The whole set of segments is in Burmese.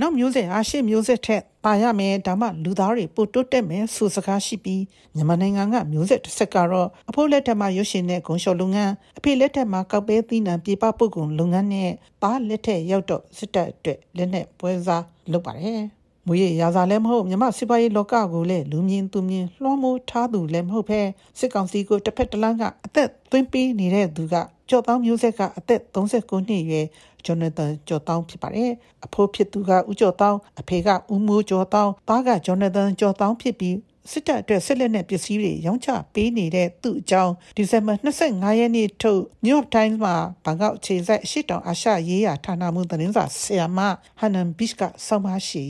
နောက်မျိုးဆက်ဟာရှေ့မျိုးဆက်ထက်ပါရမယ်ဒါမှလူသားတွေပိုတိုးတက်မယ်ဆိုစကားရှိပြီးမြန်မာနိုင်ငံကမျိုးဆက်တစ်ဆက်ကတော့အဖိုးလက်ထက်မှာရုပ်ရှင်နဲ့ဂုံလျှော်လုပ်ငန်းအဖေလက်ထက်မှာကောက်ပဲသီးနှံပြပပုတ်ကုန်လုပ်ငန်းနဲ့ပါလက်ထက်ရောက်တော့စစ်တပ်အတွက်လက်နဲ့ပွဲစားလုပ်ပါတယ်မွေရရာဇာလည်းမဟုတ်မြမစစ်ပွားရေးလောကကိုလည်းလူမြင်သူမြင်လွှမ်းမိုးထားသူလည်းမဟုတ်ဘဲစစ်ကောင်စီကိုတစ်ဖက်တစ်လမ်းကအသက်သွင်းပေးနေတဲ့သူကကျော်တောင်းမျိုးဆက်ကအသက်39နှစ်ရွယ်ဂျွန်နသန်ကျော်တောင်းဖြစ်ပါတယ်။အဖိုးဖြစ်သူကဦးကျော်တောင်းအဖေကဦးမိုးကျော်တောင်းသားကဂျွန်နသန်ကျော်တောင်းဖြစ်ပြီးစစ်တပ်အတွက်စစ်လက်နက်ပစ္စည်းတွေရောင်းချပေးနေတဲ့သူ့အကြောင်းဒီဇင်ဘာ25ရက်နေ့ထုတ် New York Times မှာဘန်ကောက်ခြေဆက်ရှစ်တောင်အာရှရေးရာဌာနမှသတင်းစာဆီယာမဟန်နန်ဘစ်ကဆောင်းပါရှိ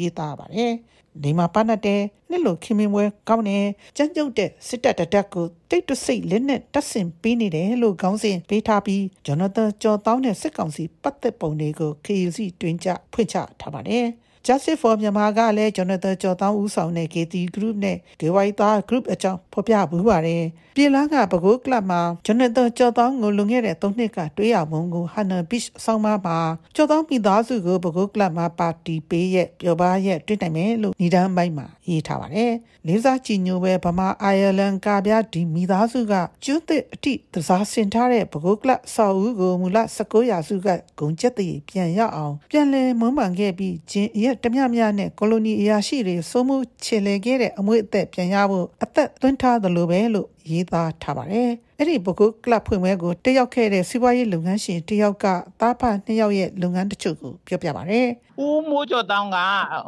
ရေးသားပါတယ်။နေမှာပါနတဲ့နှစ်လိုခင်မင်းပွဲကောင်းတဲ့ကြမ်းကြုတ်တဲ့စစ်တပ်တတက်ကိုတိတ်တဆိတ်လက်နဲ့တပ်ဆင်ပေးနေတယ်လို့ခေါင်းစဉ်ပေးထားပြီးဂျွန်နသန်ကျော်တောင်းတဲ့စစ်ကောင်စီပတ်သက်ပုံတွေကို KUC တွင်ကြဖွင့်ချထားပါတယ်။ Justice for Myanmar ကလည်းကျွန်တော်ကျော်တောင်းဦးဆောင်တဲ့ KT Group နဲ့ DY သား Group အကြောင်းဖော်ပြပူးပါတယ်။ပြည်လန်းကပဲခူးကလပ်မှာကျွန်တော်ကျော်တောင်းကိုလွန်ခဲ့တဲ့၃နှစ်ကတွေးရမုံကို Hanner Beach ဆောင်မှာပါကျော်တောင်းမိသားစုကိုပဲခူးကလပ်မှာပါတီပေးရဲ့ပျော်ပါရဲ့တွေ့နိုင်မယ်လို့ညီတန်းပိုင်းမှာရေးထားပါတယ်။လေးစားချီညိုပဲဗမာ Ireland ကပြဒီမိသားစုကကျွတ်တဲ့အထိသစားဆင်ထားတဲ့ပဲခူးကလပ်ဆောက်ဦးကိုမူလ19ရာစုကဂုံချက်တည်ပြန်ရအောင်ပြန်လည်မွမ်းမံခဲ့ပြီးဂျင်းရဲ့ရက်တမျှမျှနဲ့ကိုလိုနီအရာရှိတွေစိုးမှုချေလည်ခဲ့တဲ့အမွေအသက်ပြန်ရဖို့အသက်သွင်းထားသလိုပဲလို့ရေးသားထားပါတယ်။အဲ့ဒီဘကုတ်ကလပ်ဖွင့်ပွဲကိုတက်ရောက်ခဲ့တဲ့စီးပွားရေးလုပ်ငန်းရှင်တယောက်ကသားဖနှစ်ယောက်ရဲ့လုပ်ငန်းတချို့ကိုပြောပြပါတယ်။ဦးမိုးကျော်တောင်းက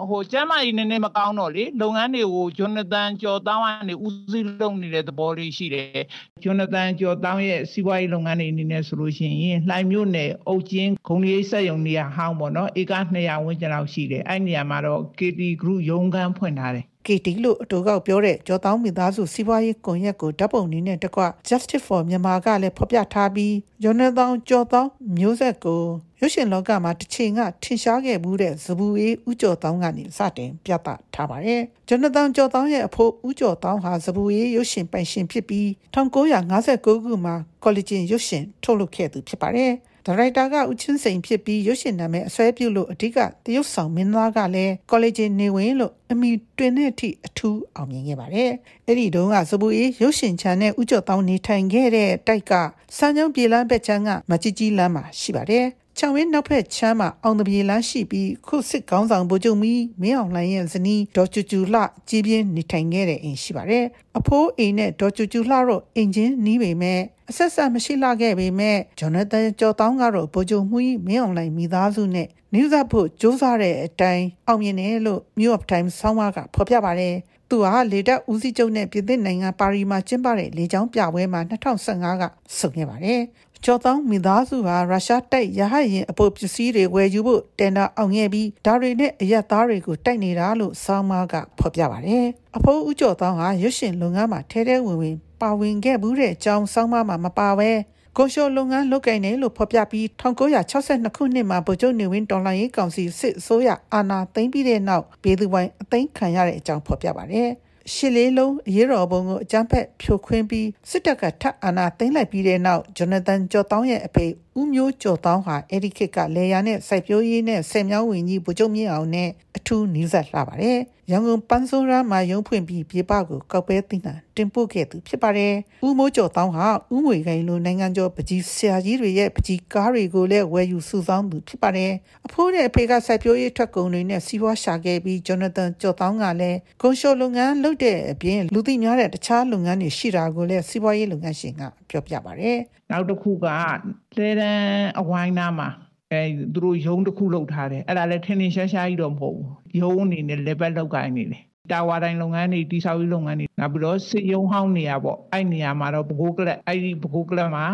ဟိုကျမ်းမာရေးနည်းနည်းမကောင်းတော့လေလုပ်ငန်းတွေကိုဂျွန်နသန်ကျော်တောင်းကနေဦးစီးလုပ်နေတဲ့သဘောလေးရှိတယ်။ဂျွန်နသန်ကျော်တောင်းရဲ့စီးပွားရေးလုပ်ငန်းတွေအနေနဲ့ဆိုလို့ရှိရင်လှိုင်မြို့နယ်အုတ်ကျင်းဂုံလေးဆက်ယုံနေရဟောင်းပေါ့နော်။ဧက200ဝန်းကျင်လောက်ရှိတယ်။အဲ့နေရာမှာတော့ KT Group ရုံးခန်းဖွင့်ထားတယ်။ KD လို့အတူကောက်ပြောတဲ့ကျော်တောင်းမိသားစုစီးပွားရေးကွန်ရက်ကိုဓာတ်ပုံနည်းနဲ့တကွ Justice for မြန်မာကလည်းဖော်ပြထားပြီးရွန်နေတောင်းကျော်တောင်းမျိုးဆက်ကိုရုပ်ရှင်လောကမှာတစ်ချိန်ကထင်ရှားခဲ့မှုတဲ့ဇဘူအေးဥကျော်တောင်းကနေစတင်ပြသထားပါတယ်။ဂျွန်နသန်ကျော်တောင်းရဲ့အဖိုးဥကျော်တောင်းဟာဇဘူအေးရုပ်ရှင်ပိုင်ရှင်ဖြစ်ပြီး1959ခုမှာကော်လီဂျင်ရုပ်ရှင်ထုတ်လုပ်ခဲ့သူဖြစ်ပါတယ်။ဒါရိုက်တာကဦးချင်းစိန်ဖြစ်ပြီး ရုပ်ရှင်နာမည်အစွဲပြုလို့အဓိကတရုတ်ဆောင်မင်းသားကလည်း college နေဝင်လို့အမိတွင်တဲ့အထိအထူးအောင်မြင်ခဲ့ပါတယ်။အဲ့ဒီတုန်းကစပူအေးရုပ်ရှင်ချန်နဲ့ဥကျော်တောင်းနေထိုင်ခဲ့တဲ့တိုက်ကစာကြောင်းပြေလန်းဘက်ချမ်းကမကြီးကြီးလမ်းမှာရှိပါတယ်။ချောင်းဝင်းနောက်ဖက်ချမ်းမှာအောင်တပြေလန်းရှိပြီးခုစစ်ခေါင်းဆောင်ဗိုလ်ချုပ်မီမင်းအောင်လှိုင်ရဲ့ဇနီးဒေါ်ကျူကျူလှကြီးပြင်းနေထိုင်ခဲ့တဲ့အင်ရှိပါတယ်။အဖိုးအိမ်နဲ့ဒေါ်ကျူကျူလှတော့အင်ဂျင်နီးပေမဲ့အဆက်ဆက်မရှိလာခဲ့ပေမဲ့ဂျွန်နသန်ကျော်တောင်းကတော့ဗိုလ်ချုပ်မှုကြီးမင်းအောင်လှိုင်မိသားစုနဲ့နယူးဇပ်ဖို့ကြိုးစားတဲ့အတိုင်းအောင်မြင်တယ်လို့ New York Times ဆောင်းပါးကဖော်ပြပါတယ်။သူဟာလေတပ်ဦးစီးချုပ်နဲ့ပြည်သစ်နိုင်ငံပါရီမှာကျင်းပတဲ့လေကြောင်းပြပွဲမှာ2015ကဆုံခဲ့ပါတယ်။ကျော်တောင်းမိသားစုဟာရုရှားတိုက်ရဟရင်အပုပ်ပစ္စည်းတွေဝယ်ယူဖို့တန်တာအောင်ခဲ့ပြီးဒါတွေနဲ့အရက်သားတွေကိုတိုက်နေတာလို့ဆောင်းမကဖော်ပြပါတယ်။အဖိုးဦးကျော်တောင်းဟာရွှေရှင်လုပ်ငန်းမှာထဲထဲဝင်ဝင်ပါဝင်ခဲ့မှုတဲ့အကြောင်းဆောင်းမမှာမပါဘဲကိုရှိုလုပ်ငန်းလုပ်ကိုင်တယ်လို့ဖော်ပြပြီး1962ခုနှစ်မှာဗိုလ်ချုပ်နေဝင်းတော်လှန်ရေးကောင်စီစစ်အစိုးရအာဏာသိမ်းပြီးတဲ့နောက်ပြည်သူပိုင်းအသိမ်းခံရတဲ့အကြောင်းဖော်ပြပါတယ်။ရှစ်လေးလုံးအရေးတော်ပုံကိုအကြမ်းဖက်ဖြိုခွင်းပြီးစစ်တပ်ကထပ်အာဏာသိမ်းလိုက်ပြီးတဲ့နောက်ဂျွန်နသန်ကျော်တောင်းရဲ့အဖေဦးမျိုးကျော်တောင်းဟာအဲ့ဒီခေတ်ကလေယာနဲ့စိုက်ပျိုးရေးနဲ့ဆယ်မြောင်းဝင်ကြီးဗိုလ်ချုပ်မြင့်အောင်နဲ့အထူးနီးစပ်လှပါတယ်။ရန်ကုန်ပန်းစိုးရမ်းမှာရုံးဖွင့်ပြီးပြပကိုကောက်ပဲသိနှံတင်ပို့ခဲ့သူဖြစ်ပါတယ်။ဦးမိုးကျော်တောင်းဟာဦးငွေခိုင်လိုနိုင်ငံကျော်ပကြီးဆရာကြီးတွေရဲ့ပကြီးကားတွေကိုလည်းဝယ်ယူစုဆောင်းသူဖြစ်ပါတယ်။အဖိုးနဲ့အဖေကစိုက်ပျိုးရေးထွက်ကုန်တွေနဲ့စီးပွားရှာခဲ့ပြီးဂျွန်နသန်ကျော်တောင်းကလည်းကုန်လျှော်လုပ်ငန်းလုပ်တဲ့အပြင်လူသိများတဲ့တခြားလုပ်ငန်းတွေရှိတာကိုလည်းစီးပွားရေးလုပ်ငန်းရှင်ကပြောပြပါတယ်။နောက်တစ်ခုကလဲန်းအဝိုင်းသားမှာအဲသူတို့ယုံတစ်ခုလောက်ထားတယ်အဲ့ဒါလည်းထင်းထင်းရှားရှားကြီးတော့မဟုတ်ဘူးယုံအနေနဲ့ level လောက်ကိုင်းနေတယ်တာဝါတိုင်းလုပ်ငန်းတွေတိဆောက်ရေးလုပ်ငန်းတွေနောက်ပြီးတော့စစ်ရုံးဟောင်းနေရာပေါ့အဲ့နေရာမှာတော့ဘကိုးကလက်အဲ့ဒီဘကိုးကလက်မှာ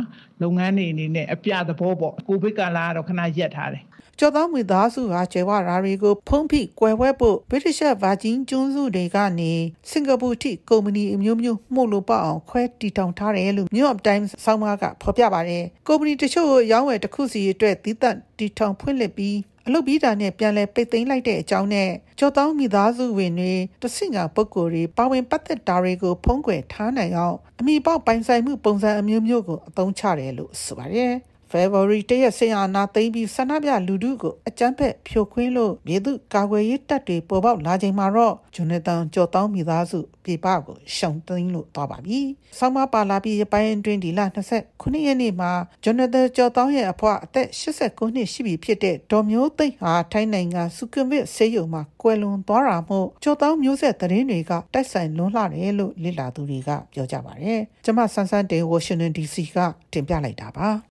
လုပ်ငန်းတွေအနေနဲ့အပြသဘောပေါ့ကိုဗစ်ကာလကတော့ခဏရပ်ထားတယ်ကျော်သားမွေသားစုဟာကျေဝရာတွေကိုဖုံးဖိကွယ်ဝဲဖို့ British Virgin ကျွန်းစုတွေကနေစင်ကာပူထိကုမ္ပဏီအမျိုးမျိုးမှုလို့ပေါအောင်ခွဲတီထောင်ထားတယ်လို့ New York Times ဆောင်းပါးကဖော်ပြပါတယ်။ကုမ္ပဏီတချို့ရောင်းဝယ်တစ်ခုစီအတွက်သီးသန့်တီထောင်ဖွင့်လှစ်ပြီးအလုပ်ပြီးတာနဲ့ပြန်လည်ပိတ်သိမ်းလိုက်တဲ့အကြောင်းနဲ့ကျော်တောင်းမိသားစုဝင်တွေတဆင့်ကပုဂ္ဂိုလ်တွေပါဝင်ပတ်သက်တာတွေကိုဖုံးကွယ်ထားနိုင်အောင်အမိပေါက်ပိုင်ဆိုင်မှုပုံစံအမျိုးမျိုးကိုအသုံးချတယ်လို့ဆိုပါတယ် February 1ရက်ဆင်အာနာသိမ်းပြီးဆန္ဒပြလူထုကိုအကြမ်းဖက်ဖြိုခွင်းလို့မြေသူကာကွယ်ရေးတပ်တွေပေါ်ပေါက်လာချိန်မှာတော့ဂျွန်နတန်ကြော်တောင်းမိသားစုပြပကိုရှောင်သိမ်းလို့သွားပါပြီ။ဆောင်းမပါလာပြီးရပိုင်းအတွင်းဒီလ29ရက်နေ့မှာဂျွန်နတန်ကြော်တောင်းရဲ့အဖွားအသက်89နှစ်ရှိပြီဖြစ်တဲ့ဒေါ်မျိုးသိမ့်ဟာထိုင်းနိုင်ငံစုကမစ်ဆေးရုံမှာကွယ်လွန်သွားတာမို့ကြော်တောင်းမျိုးဆက်သတင်းတွေကတိုက်ဆိုင်လွန်းလှတယ်လို့လေ့လာသူတွေကပြောကြပါတယ်။ကျမဆန်းဆန်းတင်ဝါရှင်တန် DC ကတင်ပြလိုက်တာပါ။